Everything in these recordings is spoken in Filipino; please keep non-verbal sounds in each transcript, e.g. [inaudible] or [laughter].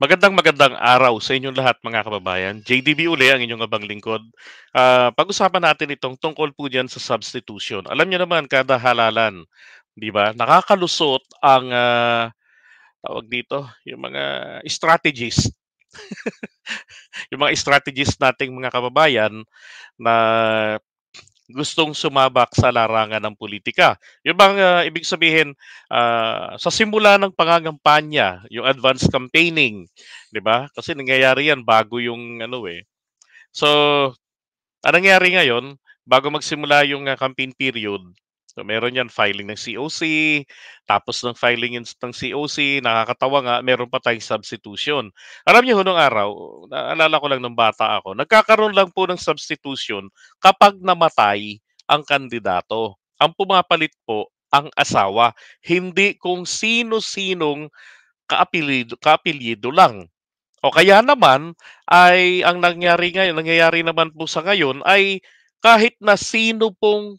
Magandang magandang araw sa inyong lahat mga kababayan. JDB uli ang inyong abang lingkod. Uh, pag-usapan natin itong tungkol po dyan sa substitution. Alam niyo naman kada halalan, di ba? Nakakalusot ang uh, tawag dito, yung mga strategist. [laughs] yung mga strategist nating mga kababayan na gustong sumabak sa larangan ng politika. Yung bang uh, ibig sabihin uh, sa simula ng pangangampanya, yung advance campaigning, 'di ba? Kasi nangyayari yan bago yung ano eh. So, anong nangyayari ngayon bago magsimula yung uh, campaign period, So meron yan filing ng COC, tapos ng filing ng COC, nakakatawa nga, meron pa tayong substitution. Alam niyo nung araw, naalala ko lang ng bata ako, nagkakaroon lang po ng substitution kapag namatay ang kandidato. Ang pumapalit po ang asawa, hindi kung sino-sinong kaapelyido, kaapelyido lang. O kaya naman ay ang nangyari ngayon, nangyayari naman po sa ngayon ay kahit na sino pong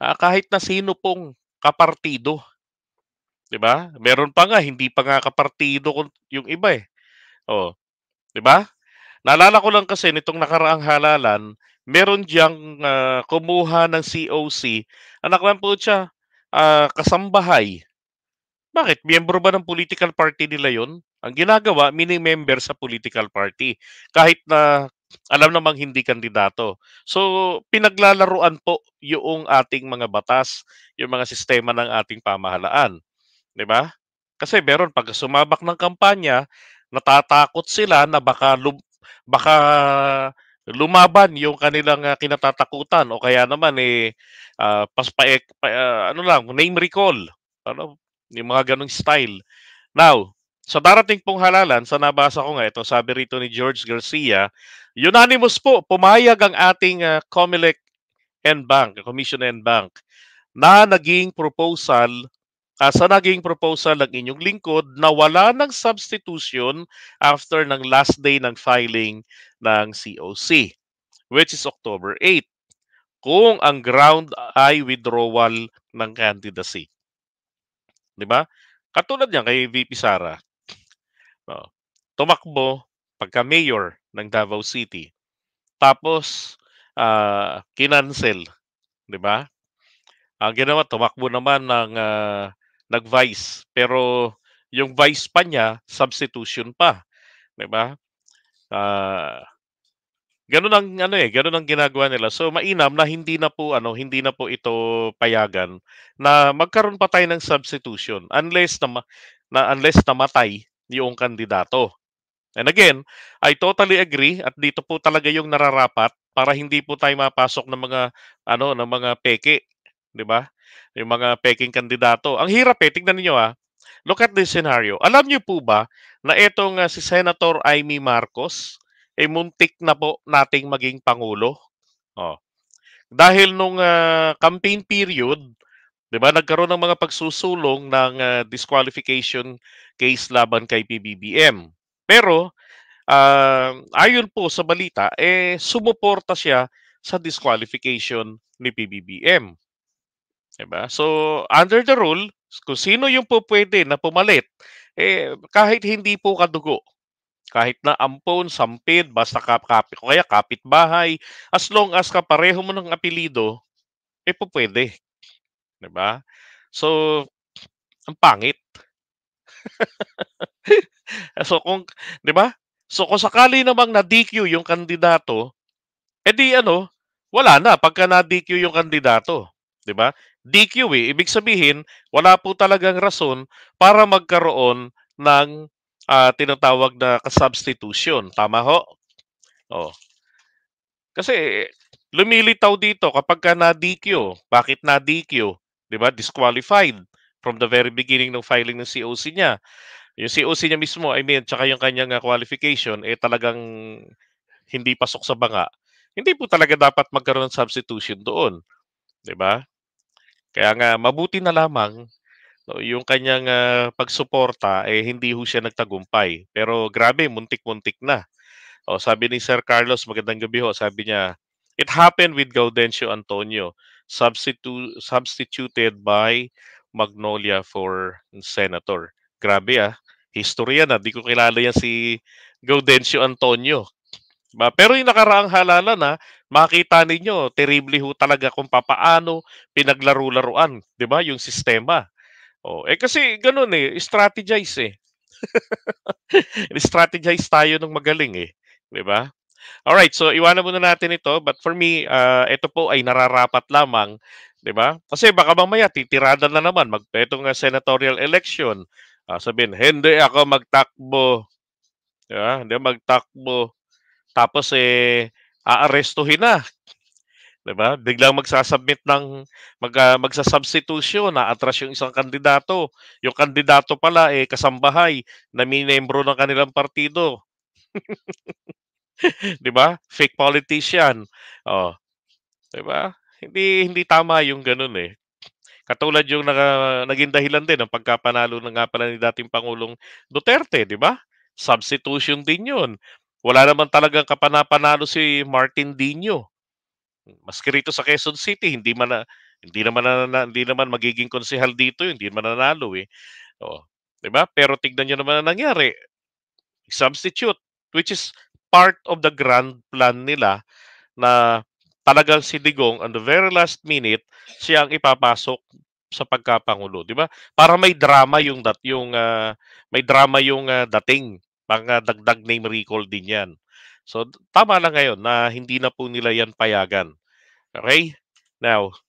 ah, kahit na sino pong kapartido. 'Di ba? Meron pa nga hindi pa nga kapartido yung iba eh. Oh. 'Di ba? Naalala ko lang kasi nitong nakaraang halalan, meron diyang uh, kumuha ng COC. Anak lang po siya, uh, kasambahay. Bakit? Miyembro ba ng political party nila yon? Ang ginagawa, mini-member sa political party. Kahit na alam namang hindi kandidato. So, pinaglalaruan po yung ating mga batas, yung mga sistema ng ating pamahalaan. 'Di ba? Kasi meron pag sumabak ng kampanya, natatakot sila na baka lum- baka lumaban yung kanilang uh, kinatatakutan o kaya naman eh uh, ah, paspaek pa, uh, ano lang name recall ano yung mga ganong style now sa darating pong halalan, sa nabasa ko nga ito, sabi rito ni George Garcia, unanimous po, pumayag ang ating uh, COMELEC and Bank, Commission and Bank, na naging proposal, uh, sa naging proposal ng inyong lingkod na wala ng substitution after ng last day ng filing ng COC, which is October 8, kung ang ground ay withdrawal ng candidacy. Di ba? Katulad niyan kay VP Sara, Oh. Tumakbo pagka mayor ng Davao City. Tapos uh, kinansel, 'di ba? Ang ginawa tumakbo naman ng uh, ah, nag-vice pero yung vice pa niya substitution pa, 'di ba? Uh, ganun ang ano eh, ganun ang ginagawa nila. So mainam na hindi na po ano, hindi na po ito payagan na magkaroon pa tayo ng substitution unless na, na unless namatay yung kandidato. And again, I totally agree at dito po talaga yung nararapat para hindi po tayo mapasok ng mga ano ng mga peke, 'di ba? Yung mga peking kandidato. Ang hirap eh, tingnan niyo ah. Look at this scenario. Alam niyo po ba na itong uh, ah, si Senator Amy Marcos ay eh, muntik na po nating maging pangulo? Oh. Dahil nung uh, campaign period, 'di ba, nagkaroon ng mga pagsusulong ng uh, disqualification case laban kay PBBM. Pero uh, ayon po sa balita, eh sumuporta siya sa disqualification ni PBBM. Diba? So, under the rule, kung sino yung po pwede na pumalit, eh, kahit hindi po kadugo, kahit na ampon, sampid, basta kap kapit, kaya kapitbahay, as long as kapareho mo ng apelido, eh po pwede. Diba? So, ang pangit. [laughs] so kung, 'di ba? So kung sakali namang na DQ yung kandidato, edi eh, ano, wala na pagka na DQ yung kandidato, 'di ba? DQ eh, ibig sabihin wala po talagang rason para magkaroon ng uh, tinatawag na substitution, tama ho? Oh. Kasi lumilitaw dito kapag ka na DQ, bakit na DQ? 'Di ba? Disqualified from the very beginning ng filing ng COC niya. Yung COC niya mismo, I mean, tsaka yung kanyang ah, qualification, eh talagang hindi pasok sa banga. Hindi po talaga dapat magkaroon ng substitution doon. 'Di ba? Kaya nga, mabuti na lamang no, yung kanyang uh, pagsuporta, eh hindi ho siya nagtagumpay. Pero grabe, muntik-muntik na. O, sabi ni Sir Carlos, magandang gabi ho, sabi niya, It happened with Gaudencio Antonio, substitu- substituted by Magnolia for senator. Grabe ah. Historia na. Ah. Di ko kilala yan si Gaudencio Antonio. Ba? Pero yung nakaraang halalan na ah, makita ninyo, terrible ho talaga kung papaano pinaglaro-laruan, 'di ba, yung sistema. Oh, eh kasi ganoon eh, strategize eh. [laughs] strategize tayo ng magaling eh, 'di ba? All right, so iwanan muna natin ito, but for me, uh, ito po ay nararapat lamang 'di ba? Kasi baka mamaya titirada na naman magpeto ng ah, senatorial election. Uh, sabihin, hindi ako magtakbo. Yeah, hindi magtakbo. Tapos eh aarestuhin na. 'Di ba? Biglang magsasubmit ng mag, uh, ah, magsasubstitution na atras yung isang kandidato. Yung kandidato pala eh kasambahay na minembro ng kanilang partido. [laughs] 'Di ba? Fake politician. Oh. 'Di ba? Hindi hindi tama yung ganun eh. Katulad yung naka, naging dahilan din ng pagkapanalo ng nga pala ni dating Pangulong Duterte, di ba? Substitution din yun. Wala naman talagang kapanapanalo si Martin Dino. Maski rito sa Quezon City, hindi man na, hindi naman na, hindi naman magiging konsehal dito, eh. hindi man nanalo eh. Oh, 'di ba? Pero tignan niyo naman ang nangyari. Substitute which is part of the grand plan nila na talagang si Digong on the very last minute siya ang ipapasok sa pagkapangulo, di ba? Para may drama yung dat yung uh, may drama yung uh, dating, pang dagdag name recall din 'yan. So tama na ngayon na hindi na po nila 'yan payagan. Okay? Now,